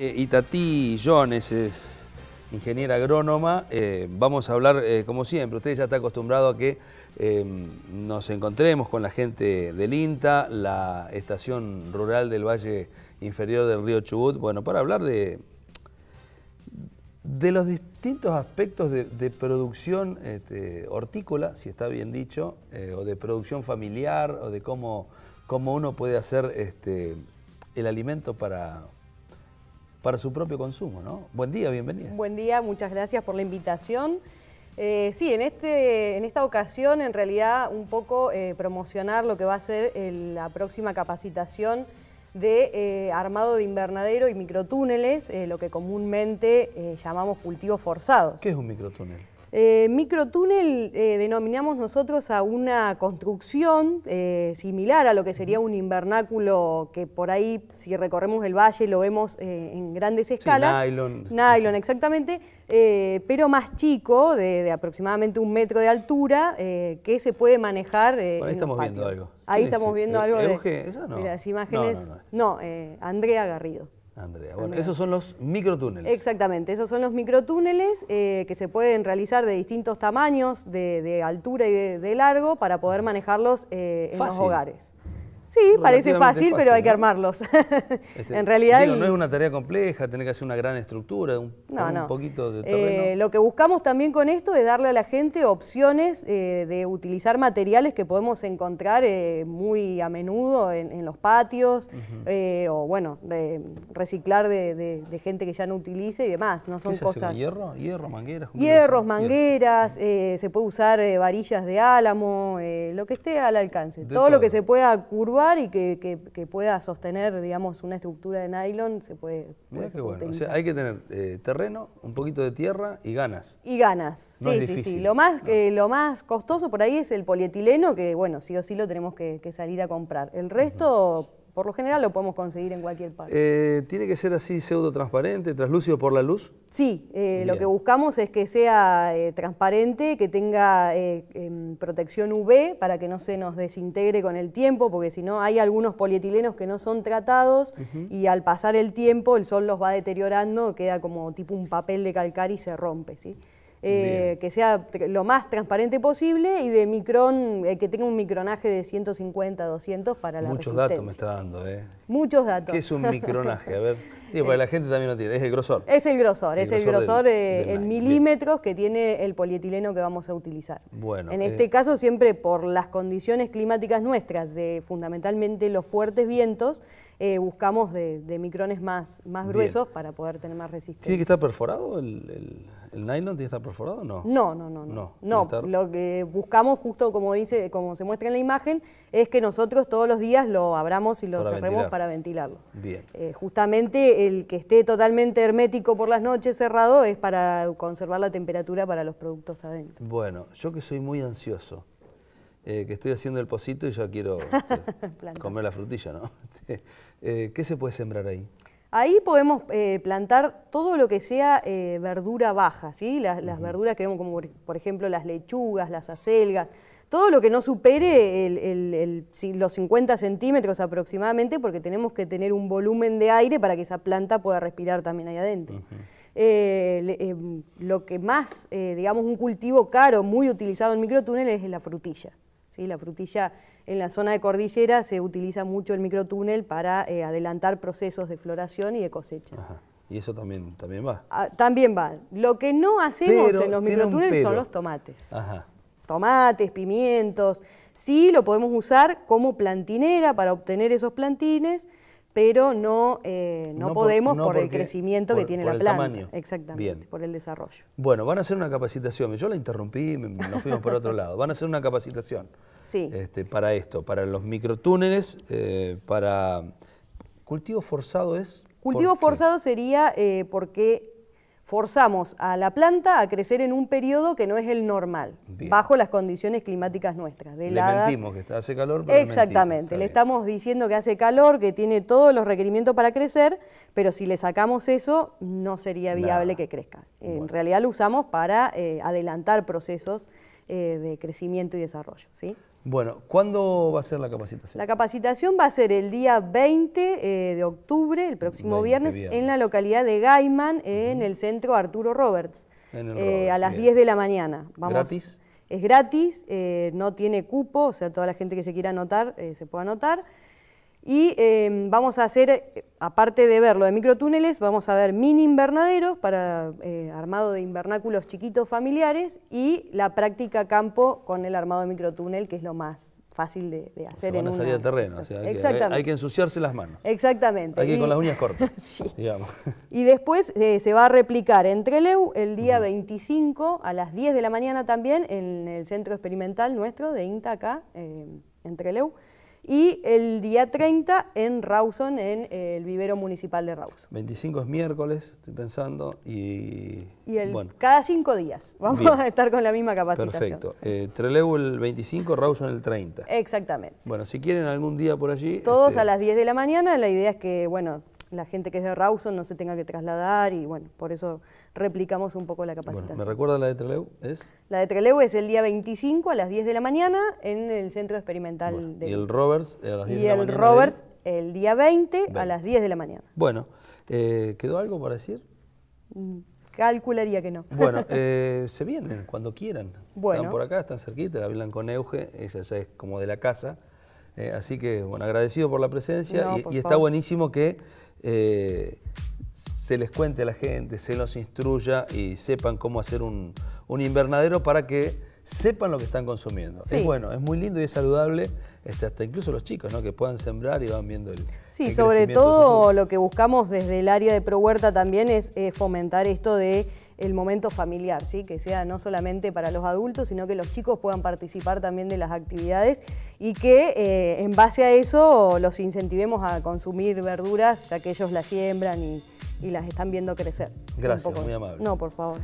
Eh, Itatí Jones es ingeniera agrónoma. Eh, vamos a hablar, eh, como siempre, usted ya está acostumbrado a que em, nos encontremos con la gente del INTA, la estación rural del Valle Inferior del Río Chubut, bueno, para hablar de, de los distintos aspectos de, producción este, hortícola, si está bien dicho, eh, o de producción familiar, o de cómo, cómo uno puede hacer este, el alimento para, para su propio consumo, ¿no? Buen día, bienvenida. Buen día, muchas gracias por la invitación. Eh, sí, en, este, en esta ocasión en realidad un poco eh, promocionar lo que va a ser la próxima capacitación de eh, armado de invernadero y microtúneles, lo que comúnmente llamamos cultivos forzados. ¿Qué es un microtúnel? Eh, microtúnel eh, denominamos nosotros a una construcción eh, similar a lo que sería un invernáculo que por ahí, si recorremos el valle, lo vemos eh, en grandes escalas. nylon. Nylon, exactamente, pero más chico, de, aproximadamente un metro de altura, que se puede manejar. ahí estamos viendo algo. Ahí estamos viendo algo. de, las imágenes. no Andrea Garrido. Andrea. Bueno, esos son los microtúneles. Exactamente, esos son los microtúneles eh, que se pueden realizar de distintos tamaños, de, altura y de, largo, para poder manejarlos eh, en los hogares. Sí, parece fácil, pero hay que armarlos. Este, en realidad. no es una tarea compleja, tener que hacer una gran estructura, un, poquito de terreno. Eh, lo que buscamos también con esto es darle a la gente opciones eh, de utilizar materiales que podemos encontrar eh, muy a menudo en, los patios, o bueno, reciclar de, gente que ya no utilice y demás. No son cosas. ¿Hierro? ¿Hierro, mangueras? Hierros, mangueras, se puede usar varillas de álamo, lo que esté al alcance. todo, todo, lo que se pueda curvar y que, pueda sostener, digamos, una estructura de nylon, se puede... Bueno, qué bueno. O sea, hay que tener eh, terreno, un poquito de tierra y ganas. Y ganas, sí, sí, sí. Lo más, lo más costoso por ahí es el polietileno, que bueno, sí o sí lo tenemos que, salir a comprar. El resto por lo general lo podemos conseguir en cualquier parte. Eh, ¿Tiene que ser así pseudo transparente, translúcido por la luz? Sí, eh, lo que buscamos es que sea eh, transparente, que tenga em, protección UV para que no se nos desintegre con el tiempo, porque si no hay algunos polietilenos que no son tratados y al pasar el tiempo el sol los va deteriorando, queda como tipo un papel de calcar y se rompe. ¿sí? Eh, que sea lo más transparente posible y de micron, eh, que tenga un micronaje de 150, 200 para la Muchos datos me está dando, ¿eh? Muchos datos. ¿Qué es un micronaje? A ver, digo, la gente también lo tiene, es el grosor. Es el grosor, es el grosor eh, en milímetros que tiene el polietileno que vamos a utilizar. Bueno. En este caso, siempre por las condiciones climáticas nuestras, de fundamentalmente los fuertes vientos, buscamos de, micrones más, más gruesos para poder tener más resistencia. ¿Tiene que estar perforado el, ¿El nylon tiene que estar perforado o no? No, no, no. No, no, lo que buscamos, justo como dice, como se muestra en la imagen, es que nosotros todos los días lo abramos y lo cerremos para ventilarlo. Bien. Eh, justamente el que esté totalmente hermético por las noches cerrado es para conservar la temperatura para los productos adentro. Bueno, yo que soy muy ansioso, eh, que estoy haciendo el pocito y ya quiero este, comer la frutilla, ¿no? Este, eh, ¿Qué se puede sembrar ahí? Ahí podemos eh, plantar todo lo que sea eh, verdura baja, las, verduras que vemos como por ejemplo las lechugas, las acelgas, todo lo que no supere los 50 centímetros aproximadamente porque tenemos que tener un volumen de aire para que esa planta pueda respirar también ahí adentro. Eh, lo que más, digamos, un cultivo caro, muy utilizado en microtúneles es la frutilla y La frutilla en la zona de cordillera se utiliza mucho el microtúnel para eh, adelantar procesos de floración y de cosecha. Y eso también, también va. Ah, también va. Lo que no hacemos en los microtúneles son los tomates. Tomates, pimientos. Sí, lo podemos usar como plantinera para obtener esos plantines pero no, eh, no, podemos por, el crecimiento que tiene la planta. Exactamente, por el desarrollo. Bueno, van a hacer una capacitación. Yo la interrumpí, nos fuimos por otro lado. Van a hacer una capacitación sí. Este, para esto, para los microtúneles, eh, para... ¿Cultivo forzado es? Cultivo forzado sería eh, porque forzamos a la planta a crecer en un periodo que no es el normal, bajo las condiciones climáticas nuestras. le mentimos que hace calor, pero Exactamente, le, estamos diciendo que hace calor, que tiene todos los requerimientos para crecer, pero si le sacamos eso, no sería viable que crezca. En realidad lo usamos para eh, adelantar procesos eh, de crecimiento y desarrollo. ¿sí? Bueno, ¿cuándo va a ser la capacitación? La capacitación va a ser el día 20 eh, de octubre, el próximo viernes, en la localidad de Gaiman, en el centro Arturo Roberts, eh, a las 10 de la mañana. Vamos. ¿Gratis? Es gratis, no tiene cupo, o sea, toda la gente que se quiera anotar se puede anotar. Y em, vamos a hacer, eh, aparte de verlo de microtúneles, vamos a ver mini invernaderos para eh, armado de invernáculos chiquitos familiares y la práctica campo con el armado de microtúnel, que es lo más fácil de, hacer en terreno, hay, que, ensuciarse las manos. Exactamente. Hay que ir con las uñas cortas, Y después eh, se va a replicar en Treleu el día 25 a las 10 de la mañana también en el centro experimental nuestro de INTA acá, en y el día 30 en Rawson, en el vivero municipal de Rawson. 25 es miércoles, estoy pensando, y... bueno. cada cinco días vamos a estar con la misma capacitación. Perfecto. Eh, Trelew el 25, Rawson el 30. Exactamente. Bueno, si quieren algún día por allí... Todos este, a las 10 de la mañana, la idea es que, bueno, la gente que es de Rawson no se tenga que trasladar y bueno, por eso replicamos un poco la capacitación. ¿Me recuerda la de Trelew? ¿Es? La de Trelew es el día 25 a las 10 de la mañana en el Centro Experimental de... Y el Roberts a las 10 de la mañana. Y el Roberts el día 20, a las 10 de la mañana. Bueno, eh, ¿quedó algo para decir? Mm, calcularía que no. Bueno, eh, se vienen cuando quieran. Bueno. Están por acá, están cerquita, la con Euge, ella ya es como de la casa. Eh, así que, bueno, agradecido por la presencia y, está buenísimo que eh, se les cuente a la gente, se los instruya y sepan cómo hacer un, invernadero para que sepan lo que están consumiendo. Es bueno, es muy lindo y es saludable, este, hasta incluso los chicos, ¿no? Que puedan sembrar y van viendo el. Sí, sobre todo lo que buscamos desde el área de Prohuerta Huerta también es eh, fomentar esto de el momento familiar, ¿sí? que sea no solamente para los adultos, sino que los chicos puedan participar también de las actividades y que eh, en base a eso los incentivemos a consumir verduras, ya que ellos las siembran y, y las están viendo crecer. Gracias, muy amable. No, por favor.